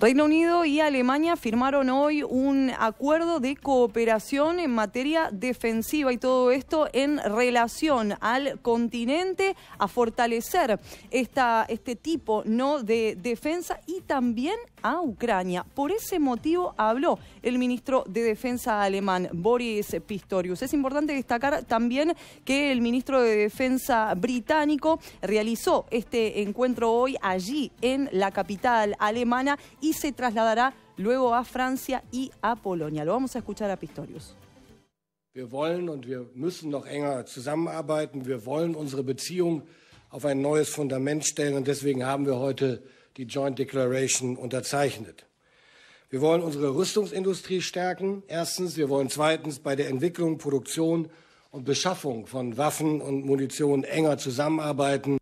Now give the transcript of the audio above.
Reino Unido y Alemania firmaron hoy un acuerdo de cooperación en materia defensiva y todo esto en relación al continente a fortalecer esta, este tipo ¿no? de defensa y también a Ucrania. Por ese motivo habló el ministro de Defensa alemán, Boris Pistorius. Es importante destacar también que el ministro de Defensa británico realizó este encuentro hoy allí en la capital alemana y se trasladará luego a Francia y a Polonia. Lo vamos a escuchar a Pistorius. Wir wollen und wir müssen noch enger zusammenarbeiten. Wir wollen unsere Beziehung auf ein neues Fundament stellen und deswegen haben wir heute die Joint Declaration unterzeichnet. Wir wollen unsere Rüstungsindustrie stärken. Erstens, wir wollen zweitens bei der Entwicklung, Produktion und Beschaffung von Waffen und Munition enger zusammenarbeiten.